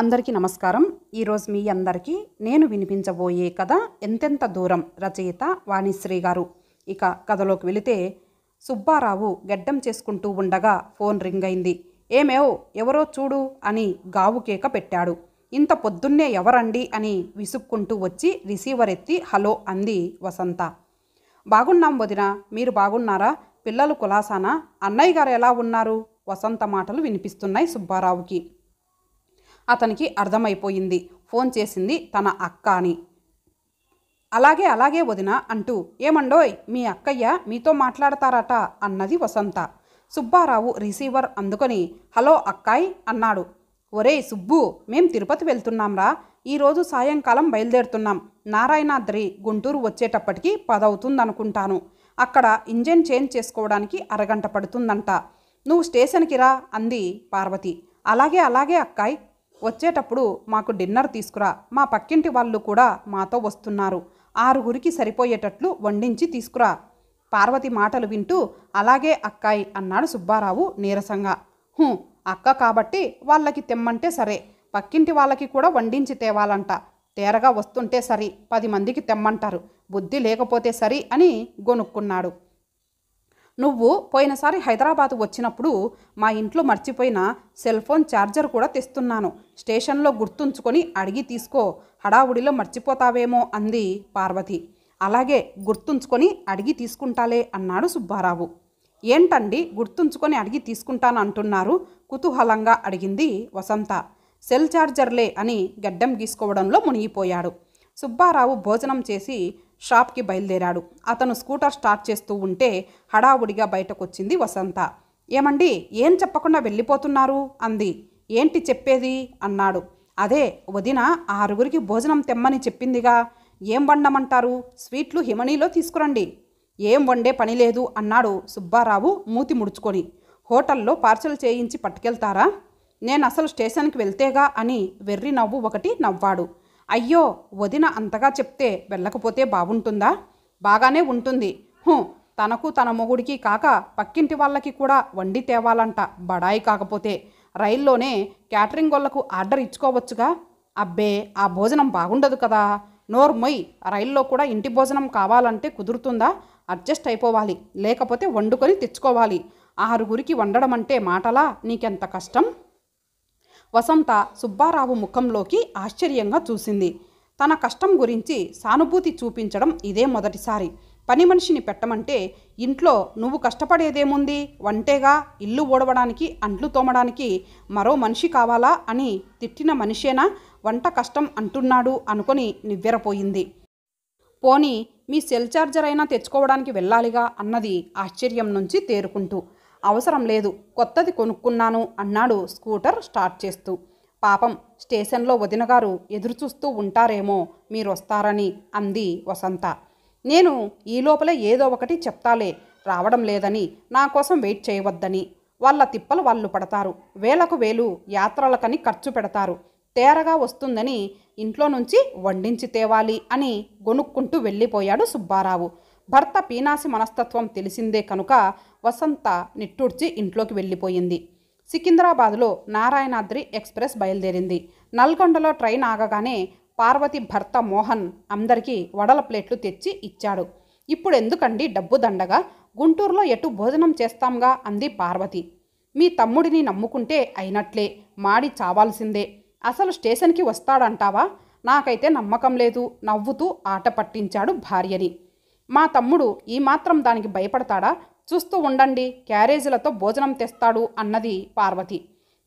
అందరికీ నమస్కారం ఈరోజు మీ అందరికీ నేను వినిపించబోయే కథ ఎంతెంత దూరం రచయిత వాణిశ్రీ గారు ఇక కథలోకి వెళితే సుబ్బారావు గెడ్డం చేసుకుంటూ ఉండగా ఫోన్ రింగ్ అయింది ఏమేవ్ ఎవరో చూడు అని గావు కేక పెట్టాడు ఇంత పొద్దున్నే ఎవరండి అని విసుక్కుంటూ వచ్చి రిసీవర్ ఎత్తి హలో అంది వసంత బాగున్నాం వదిన మీరు బాగున్నారా పిల్లలు కులాసానా అన్నయ్య గారు ఎలా ఉన్నారు వసంత మాటలు వినిపిస్తున్నాయి సుబ్బారావుకి అతనికి అర్థమైపోయింది ఫోన్ చేసింది తన అక్క అని అలాగే అలాగే వదిన అంటూ ఏమండోయ్ మీ అక్కయ్య మీతో మాట్లాడతారట అన్నది వసంత సుబ్బారావు రిసీవర్ అందుకొని హలో అక్కాయ్ అన్నాడు ఒరే సుబ్బు మేం తిరుపతి వెళ్తున్నాంరా ఈరోజు సాయంకాలం బయలుదేరుతున్నాం నారాయణాద్రి గుంటూరు వచ్చేటప్పటికి పదవుతుందనుకుంటాను అక్కడ ఇంజన్ చేంజ్ చేసుకోవడానికి అరగంట పడుతుందంట నువ్వు స్టేషన్కి రా అంది పార్వతి అలాగే అలాగే అక్కాయ్ వచ్చేటప్పుడు మాకు డిన్నర్ తీసుకురా మా పక్కింటి వాళ్ళు కూడా మాతో వస్తున్నారు ఆరుగురికి సరిపోయేటట్లు వండించి తీసుకురా పార్వతి మాటలు వింటూ అలాగే అక్కాయి అన్నాడు సుబ్బారావు నీరసంగా హూ అక్క కాబట్టి వాళ్ళకి తెమ్మంటే సరే పక్కింటి వాళ్ళకి కూడా వండించి తేవాలంట తేరగా వస్తుంటే సరి పది మందికి తెమ్మంటారు బుద్ధి లేకపోతే సరి అని గొనుక్కున్నాడు నువ్వు పోయినసారి హైదరాబాద్ వచ్చినప్పుడు మా ఇంట్లో మర్చిపోయిన సెల్ ఫోన్ ఛార్జర్ కూడా తెస్తున్నాను స్టేషన్లో గుర్తుంచుకొని అడిగి తీసుకో హడావుడిలో మర్చిపోతావేమో అంది పార్వతి అలాగే గుర్తుంచుకొని అడిగి తీసుకుంటాలే అన్నాడు సుబ్బారావు ఏంటండి గుర్తుంచుకొని అడిగి తీసుకుంటాను అంటున్నారు కుతూహలంగా అడిగింది వసంత సెల్ ఛార్జర్లే అని గడ్డం గీసుకోవడంలో మునిగిపోయాడు సుబ్బారావు భోజనం చేసి షాప్కి బయలుదేరాడు అతను స్కూటర్ స్టార్ట్ చేస్తూ ఉంటే హడావుడిగా బయటకొచ్చింది వసంత ఏమండి ఏం చెప్పకుండా వెళ్ళిపోతున్నారు అంది ఏంటి చెప్పేది అన్నాడు అదే వదిన ఆరుగురికి భోజనం తెమ్మని చెప్పిందిగా ఏం వండమంటారు స్వీట్లు హిమనీలో తీసుకురండి ఏం వండే పని లేదు అన్నాడు సుబ్బారావు మూతి ముడుచుకొని హోటల్లో పార్సల్ చేయించి పట్టుకెళ్తారా నేను అసలు స్టేషన్కి వెళ్తేగా అని వెర్రి నవ్వు ఒకటి నవ్వాడు అయ్యో వదిన అంతగా చెప్తే వెళ్ళకపోతే బాగుంటుందా బాగానే ఉంటుంది హూ తనకు తన మొగుడికి కాక పక్కింటి వాళ్ళకి కూడా వండి తేవాలంట బడాయి కాకపోతే రైల్లోనే క్యాటరింగ్ వాళ్లకు ఆర్డర్ ఇచ్చుకోవచ్చుగా అబ్బే ఆ భోజనం బాగుండదు కదా నోర్మొయ్ రైల్లో కూడా ఇంటి భోజనం కావాలంటే కుదురుతుందా అడ్జస్ట్ అయిపోవాలి లేకపోతే వండుకొని తెచ్చుకోవాలి ఆరుగురికి వండడం అంటే మాటలా నీకెంత కష్టం వసంత సుబ్బారావు ముఖంలోకి ఆశ్చర్యంగా చూసింది తన కష్టం గురించి సానుభూతి చూపించడం ఇదే మొదటిసారి పని మనిషిని పెట్టమంటే ఇంట్లో నువ్వు కష్టపడేదేముంది వంటేగా ఇల్లు ఓడవడానికి అంట్లు తోమడానికి మరో మనిషి కావాలా అని తిట్టిన మనిషేనా వంట కష్టం అంటున్నాడు అనుకొని నివ్వెరపోయింది పోని మీ సెల్ ఛార్జర్ అయినా తెచ్చుకోవడానికి వెళ్ళాలిగా అన్నది ఆశ్చర్యం నుంచి తేరుకుంటూ అవసరం లేదు కొత్తది కొనుక్కున్నాను అన్నాడు స్కూటర్ స్టార్ట్ చేస్తూ పాపం స్టేషన్లో వదినగారు ఎదురుచూస్తూ ఉంటారేమో మీరొస్తారని అంది వసంత నేను ఈ లోపల ఏదో ఒకటి చెప్తాలే రావడం లేదని నా కోసం వెయిట్ చేయవద్దని వాళ్ళ తిప్పలు వాళ్ళు పడతారు వేలకు వేలు యాత్రలకని ఖర్చు పెడతారు తేరగా వస్తుందని ఇంట్లో నుంచి వండించి తేవాలి అని గొనుక్కుంటూ వెళ్ళిపోయాడు సుబ్బారావు భర్త పీనాసి మనస్తత్వం తెలిసిందే కనుక వసంత నిట్టూడ్చి ఇంట్లోకి వెళ్ళిపోయింది సికింద్రాబాద్లో నారాయణాద్రి ఎక్స్ప్రెస్ బయలుదేరింది నల్గొండలో ట్రైన్ ఆగగానే పార్వతి భర్త మోహన్ అందరికీ వడల ప్లేట్లు తెచ్చి ఇచ్చాడు ఇప్పుడు ఎందుకండి డబ్బు దండగా గుంటూరులో ఎటు భోజనం చేస్తాంగా అంది పార్వతి మీ తమ్ముడిని నమ్ముకుంటే అయినట్లే మాడి చావాల్సిందే అసలు స్టేషన్కి వస్తాడంటావా నాకైతే నమ్మకం లేదు నవ్వుతూ ఆట పట్టించాడు భార్యని మా తమ్ముడు ఈ మాత్రం దానికి భయపడతాడా చూస్తూ ఉండండి క్యారేజీలతో భోజనం తెస్తాడు అన్నది పార్వతి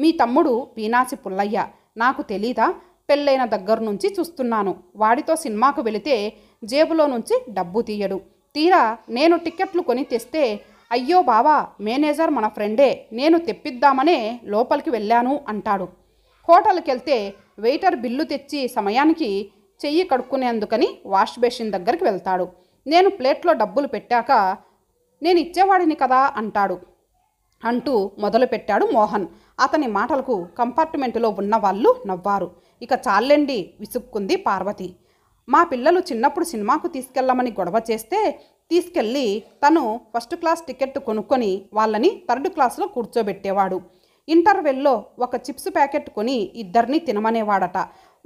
మీ తమ్ముడు వీనాసి పుల్లయ్య నాకు తెలీదా పెళ్ళైన దగ్గర నుంచి చూస్తున్నాను వాడితో సినిమాకు వెళితే జేబులో నుంచి డబ్బు తీయడు తీరా నేను టిక్కెట్లు కొని తెస్తే అయ్యో బావా మేనేజర్ మన ఫ్రెండే నేను తెప్పిద్దామనే లోపలికి వెళ్ళాను అంటాడు హోటల్కి వెళ్తే వెయిటర్ బిల్లు తెచ్చి సమయానికి చెయ్యి కడుక్కునేందుకని వాష్ బేసిన్ దగ్గరికి వెళ్తాడు నేను ప్లేట్లో డబ్బులు పెట్టాక నేను ఇచ్చేవాడిని కదా అంటాడు అంటూ మొదలుపెట్టాడు మోహన్ అతని మాటలకు కంపార్ట్మెంటులో ఉన్న వాళ్ళు నవ్వారు ఇక చాలండి విసుక్కుంది పార్వతి మా పిల్లలు చిన్నప్పుడు సినిమాకు తీసుకెళ్ళమని గొడవ చేస్తే తీసుకెళ్ళి తను ఫస్ట్ క్లాస్ టికెట్ కొనుక్కొని వాళ్ళని థర్డ్ క్లాస్లో కూర్చోబెట్టేవాడు ఇంటర్వెల్లో ఒక చిప్స్ ప్యాకెట్ కొని ఇద్దరిని తినమనేవాడట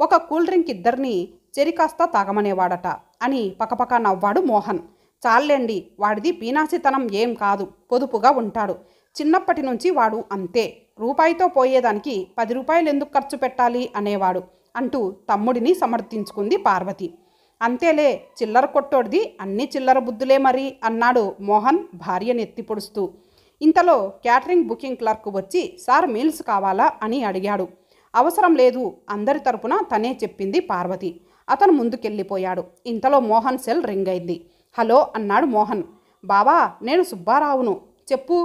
ఒక కూల్ డ్రింక్ ఇద్దరిని చెరికాస్త తాగమనేవాడట అని పక్కపక్క నవ్వాడు మోహన్ చాలండి వాడిది పీనాసితనం ఏం కాదు పొదుపుగా ఉంటాడు చిన్నప్పటి నుంచి వాడు అంతే రూపాయితో పోయేదానికి పది రూపాయలు ఎందుకు ఖర్చు పెట్టాలి అనేవాడు అంటూ తమ్ముడిని సమర్థించుకుంది పార్వతి అంతేలే చిల్లర కొట్టోడిది అన్ని చిల్లర బుద్ధులే మరి అన్నాడు మోహన్ భార్యను ఎత్తిపొడుస్తూ ఇంతలో క్యాటరింగ్ బుకింగ్ క్లర్క్ వచ్చి సార్ మీల్స్ కావాలా అని అడిగాడు అవసరం లేదు అందరి తరపున తనే చెప్పింది పార్వతి అతను ముందుకెళ్ళిపోయాడు ఇంతలో మోహన్ సెల్ రింగ్ అయింది హలో అన్నాడు మోహన్ బావా నేను సుబ్బారావును చెప్పు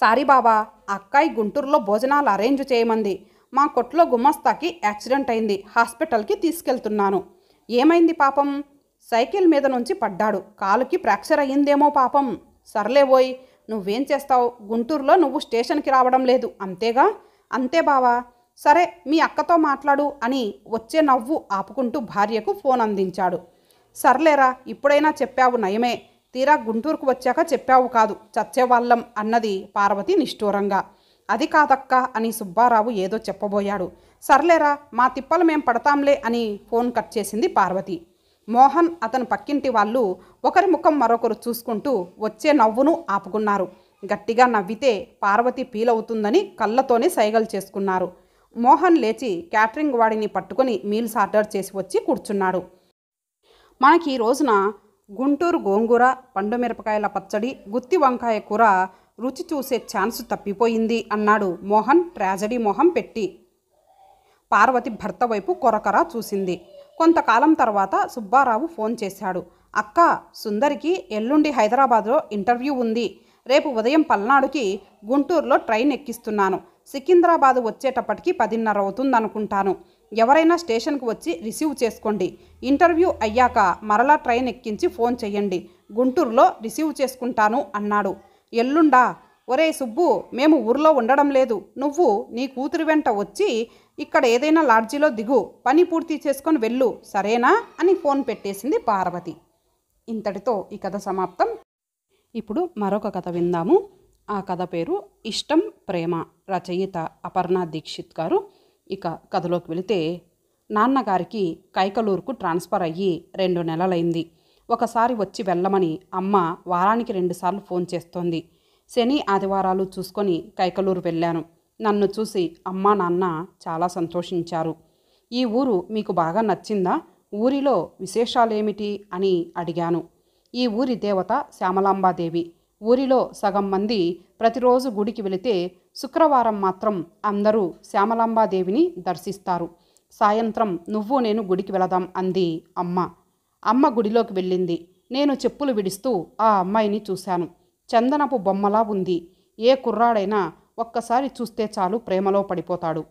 సారీ బావా అక్కాయి గుంటూరులో భోజనాలు అరేంజ్ చేయమంది మా కొట్లో గుమస్తాకి యాక్సిడెంట్ అయింది హాస్పిటల్కి తీసుకెళ్తున్నాను ఏమైంది పాపం సైకిల్ మీద నుంచి పడ్డాడు కాలుకి ఫ్రాక్చర్ అయ్యిందేమో పాపం సర్లేవోయ్ నువ్వేం చేస్తావు గుంటూరులో నువ్వు స్టేషన్కి రావడం లేదు అంతేగా అంతే బావా సరే మీ అక్కతో మాట్లాడు అని వచ్చే నవ్వు ఆపుకుంటూ భార్యకు ఫోన్ అందించాడు సర్లేరా ఇప్పుడైనా చెప్పావు నయమే తీరా గుంటూరుకు వచ్చాక చెప్పావు కాదు చచ్చేవాళ్ళం అన్నది పార్వతి నిష్ఠూరంగా అది కాదక్క అని సుబ్బారావు ఏదో చెప్పబోయాడు సర్లేరా మా తిప్పలు మేం పడతాంలే అని ఫోన్ కట్ చేసింది పార్వతి మోహన్ అతను పక్కింటి వాళ్ళు ఒకరి ముఖం మరొకరు చూసుకుంటూ వచ్చే నవ్వును ఆపుకున్నారు గట్టిగా నవ్వితే పార్వతి ఫీల్ అవుతుందని కళ్ళతోనే సైగలు చేసుకున్నారు మోహన్ లేచి క్యాటరింగ్ వాడిని పట్టుకొని మీల్స్ ఆర్డర్ చేసి వచ్చి కూర్చున్నాడు మనకి ఈ రోజున గుంటూరు గోంగూర పండు మిరపకాయల పచ్చడి గుత్తి వంకాయ కూర రుచి చూసే ఛాన్స్ తప్పిపోయింది అన్నాడు మోహన్ ట్రాజడీ మొహం పెట్టి పార్వతి భర్త వైపు కొరకరా చూసింది కొంతకాలం తర్వాత సుబ్బారావు ఫోన్ చేశాడు అక్క సుందరికి ఎల్లుండి హైదరాబాద్లో ఇంటర్వ్యూ ఉంది రేపు ఉదయం పల్నాడుకి గుంటూరులో ట్రైన్ ఎక్కిస్తున్నాను సికింద్రాబాద్ వచ్చేటప్పటికి పదిన్నర అవుతుంది అనుకుంటాను ఎవరైనా స్టేషన్కి వచ్చి రిసీవ్ చేసుకోండి ఇంటర్వ్యూ అయ్యాక మరలా ట్రైన్ ఎక్కించి ఫోన్ చేయండి గుంటూరులో రిసీవ్ చేసుకుంటాను అన్నాడు ఎల్లుండా ఒరే సుబ్బు మేము ఊర్లో ఉండడం లేదు నువ్వు నీ కూతురు వెంట వచ్చి ఇక్కడ ఏదైనా లాడ్జీలో దిగు పని పూర్తి చేసుకొని వెళ్ళు సరేనా అని ఫోన్ పెట్టేసింది పార్వతి ఇంతటితో ఈ కథ సమాప్తం ఇప్పుడు మరొక కథ విందాము ఆ కథ పేరు ఇష్టం ప్రేమ రచయిత అపర్ణ దీక్షిత్ గారు ఇక కథలోకి వెళితే నాన్నగారికి కైకలూరుకు ట్రాన్స్ఫర్ అయ్యి రెండు నెలలైంది ఒకసారి వచ్చి వెళ్ళమని అమ్మ వారానికి రెండుసార్లు ఫోన్ చేస్తోంది శని ఆదివారాలు చూసుకొని కైకలూరు వెళ్ళాను నన్ను చూసి అమ్మ నాన్న చాలా సంతోషించారు ఈ ఊరు మీకు బాగా నచ్చిందా ఊరిలో విశేషాలేమిటి అని అడిగాను ఈ ఊరి దేవత శ్యామలాంబాదేవి ఊరిలో సగం మంది ప్రతిరోజు గుడికి వెళితే శుక్రవారం మాత్రం అందరూ శ్యామలాంబాదేవిని దర్శిస్తారు సాయంత్రం నువ్వు నేను గుడికి వెళదాం అంది అమ్మ అమ్మ గుడిలోకి వెళ్ళింది నేను చెప్పులు విడిస్తూ ఆ అమ్మాయిని చూశాను చందనపు బొమ్మలా ఉంది ఏ కుర్రాడైనా ఒక్కసారి చూస్తే చాలు ప్రేమలో పడిపోతాడు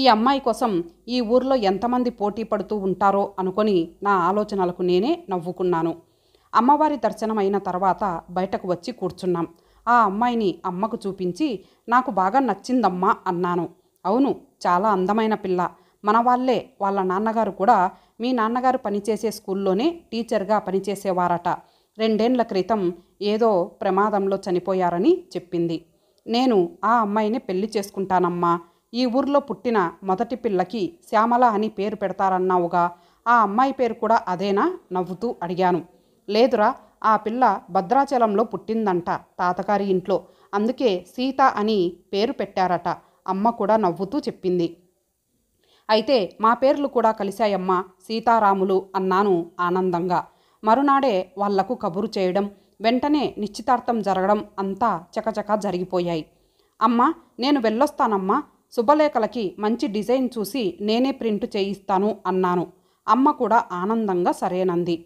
ఈ అమ్మాయి కోసం ఈ ఊర్లో ఎంతమంది పోటీ పడుతూ ఉంటారో అనుకొని నా ఆలోచనలకు నేనే నవ్వుకున్నాను అమ్మవారి దర్శనం అయిన తర్వాత బయటకు వచ్చి కూర్చున్నాం ఆ అమ్మాయిని అమ్మకు చూపించి నాకు బాగా నచ్చిందమ్మా అన్నాను అవును చాలా అందమైన పిల్ల మన వాళ్ళే వాళ్ళ నాన్నగారు కూడా మీ నాన్నగారు పనిచేసే స్కూల్లోనే టీచర్గా పనిచేసేవారట రెండేండ్ల క్రితం ఏదో ప్రమాదంలో చనిపోయారని చెప్పింది నేను ఆ అమ్మాయిని పెళ్లి చేసుకుంటానమ్మా ఈ ఊర్లో పుట్టిన మొదటి పిల్లకి శ్యామల అని పేరు పెడతారన్నావుగా ఆ అమ్మాయి పేరు కూడా అదేనా నవ్వుతూ అడిగాను లేదురా ఆ పిల్ల భద్రాచలంలో పుట్టిందంట తాతగారి ఇంట్లో అందుకే సీత అని పేరు పెట్టారట అమ్మ కూడా నవ్వుతూ చెప్పింది అయితే మా పేర్లు కూడా కలిశాయమ్మ సీతారాములు అన్నాను ఆనందంగా మరునాడే వాళ్లకు కబురు చేయడం వెంటనే నిశ్చితార్థం జరగడం అంతా చకచక జరిగిపోయాయి అమ్మా నేను వెళ్ళొస్తానమ్మా శుభలేఖలకి మంచి డిజైన్ చూసి నేనే ప్రింట్ చేయిస్తాను అన్నాను అమ్మ కూడా ఆనందంగా సరేనంది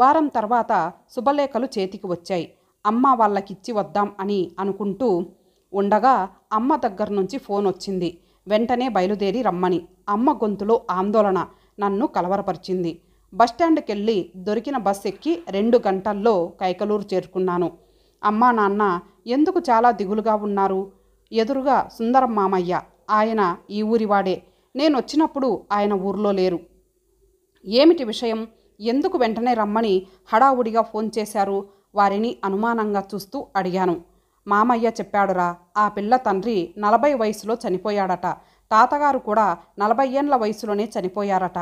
వారం తర్వాత శుభలేఖలు చేతికి వచ్చాయి అమ్మ వాళ్ళకిచ్చి వద్దాం అని అనుకుంటూ ఉండగా అమ్మ దగ్గర నుంచి ఫోన్ వచ్చింది వెంటనే బయలుదేరి రమ్మని అమ్మ గొంతులో ఆందోళన నన్ను కలవరపరిచింది బస్టాండ్కి వెళ్ళి దొరికిన బస్ ఎక్కి రెండు గంటల్లో కైకలూరు చేరుకున్నాను అమ్మా నాన్న ఎందుకు చాలా దిగులుగా ఉన్నారు ఎదురుగా సుందరం మామయ్య ఆయన ఈ ఊరివాడే నేను వచ్చినప్పుడు ఆయన ఊర్లో లేరు ఏమిటి విషయం ఎందుకు వెంటనే రమ్మని హడావుడిగా ఫోన్ చేశారు వారిని అనుమానంగా చూస్తూ అడిగాను మామయ్య చెప్పాడురా ఆ పిల్ల తండ్రి నలభై వయసులో చనిపోయాడట తాతగారు కూడా నలభై ఏండ్ల వయసులోనే చనిపోయారట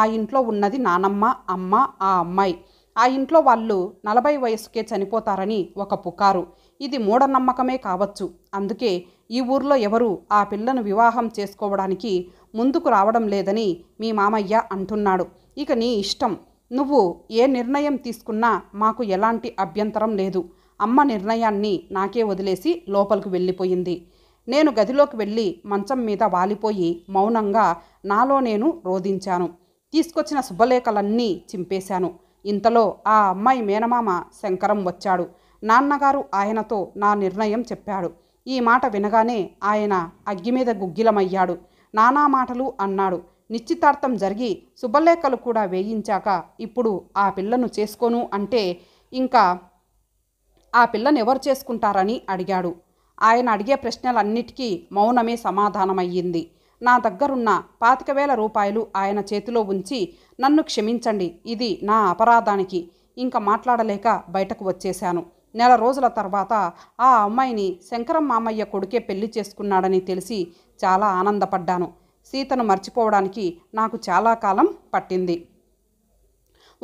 ఆ ఇంట్లో ఉన్నది నానమ్మ అమ్మ ఆ అమ్మాయి ఆ ఇంట్లో వాళ్ళు నలభై వయసుకే చనిపోతారని ఒక పుకారు ఇది మూఢనమ్మకమే కావచ్చు అందుకే ఈ ఊర్లో ఎవరు ఆ పిల్లను వివాహం చేసుకోవడానికి ముందుకు రావడం లేదని మీ మామయ్య అంటున్నాడు ఇక నీ ఇష్టం నువ్వు ఏ నిర్ణయం తీసుకున్నా మాకు ఎలాంటి అభ్యంతరం లేదు అమ్మ నిర్ణయాన్ని నాకే వదిలేసి లోపలికి వెళ్ళిపోయింది నేను గదిలోకి వెళ్ళి మంచం మీద వాలిపోయి మౌనంగా నాలో నేను రోధించాను తీసుకొచ్చిన శుభలేఖలన్నీ చింపేశాను ఇంతలో ఆ అమ్మాయి మేనమామ శంకరం వచ్చాడు నాన్నగారు ఆయనతో నా నిర్ణయం చెప్పాడు ఈ మాట వినగానే ఆయన అగ్గి మీద గుగ్గిలమయ్యాడు నానా మాటలు అన్నాడు నిశ్చితార్థం జరిగి శుభలేఖలు కూడా వేయించాక ఇప్పుడు ఆ పిల్లను చేసుకోను అంటే ఇంకా ఆ పిల్లను ఎవరు చేసుకుంటారని అడిగాడు ఆయన అడిగే ప్రశ్నలన్నిటికీ మౌనమే సమాధానమయ్యింది నా దగ్గరున్న పాతిక వేల రూపాయలు ఆయన చేతిలో ఉంచి నన్ను క్షమించండి ఇది నా అపరాధానికి ఇంకా మాట్లాడలేక బయటకు వచ్చేశాను నెల రోజుల తర్వాత ఆ అమ్మాయిని శంకరం మామయ్య కొడుకే పెళ్లి చేసుకున్నాడని తెలిసి చాలా ఆనందపడ్డాను సీతను మర్చిపోవడానికి నాకు చాలా కాలం పట్టింది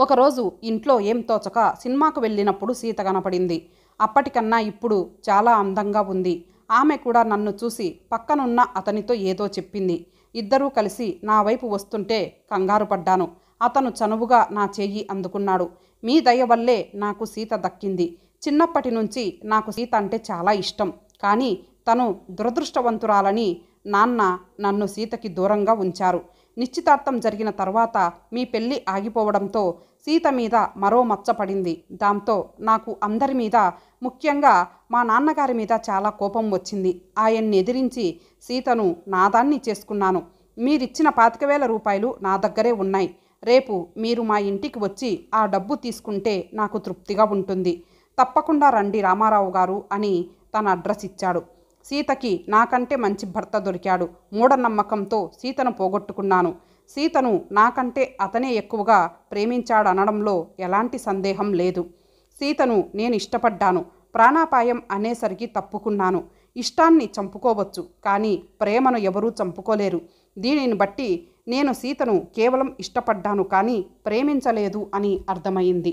ఒకరోజు ఇంట్లో ఏం తోచక సినిమాకు వెళ్ళినప్పుడు సీత కనపడింది అప్పటికన్నా ఇప్పుడు చాలా అందంగా ఉంది ఆమె కూడా నన్ను చూసి పక్కనున్న అతనితో ఏదో చెప్పింది ఇద్దరూ కలిసి నా వైపు వస్తుంటే కంగారు పడ్డాను అతను చనువుగా నా చెయ్యి అందుకున్నాడు మీ దయ వల్లే నాకు సీత దక్కింది చిన్నప్పటి నుంచి నాకు సీత అంటే చాలా ఇష్టం కానీ తను దురదృష్టవంతురాలని నాన్న నన్ను సీతకి దూరంగా ఉంచారు నిశ్చితార్థం జరిగిన తర్వాత మీ పెళ్ళి ఆగిపోవడంతో సీత మీద మరో మచ్చపడింది దాంతో నాకు అందరి మీద ముఖ్యంగా మా నాన్నగారి మీద చాలా కోపం వచ్చింది ఆయన్ని ఎదిరించి సీతను నాదాన్ని చేసుకున్నాను మీరిచ్చిన పాతిక వేల రూపాయలు నా దగ్గరే ఉన్నాయి రేపు మీరు మా ఇంటికి వచ్చి ఆ డబ్బు తీసుకుంటే నాకు తృప్తిగా ఉంటుంది తప్పకుండా రండి రామారావు గారు అని తన అడ్రస్ ఇచ్చాడు సీతకి నాకంటే మంచి భర్త దొరికాడు మూఢనమ్మకంతో సీతను పోగొట్టుకున్నాను సీతను నాకంటే అతనే ఎక్కువగా ప్రేమించాడనడంలో ఎలాంటి సందేహం లేదు సీతను నేను ఇష్టపడ్డాను ప్రాణాపాయం అనేసరికి తప్పుకున్నాను ఇష్టాన్ని చంపుకోవచ్చు కానీ ప్రేమను ఎవరూ చంపుకోలేరు దీనిని బట్టి నేను సీతను కేవలం ఇష్టపడ్డాను కానీ ప్రేమించలేదు అని అర్థమైంది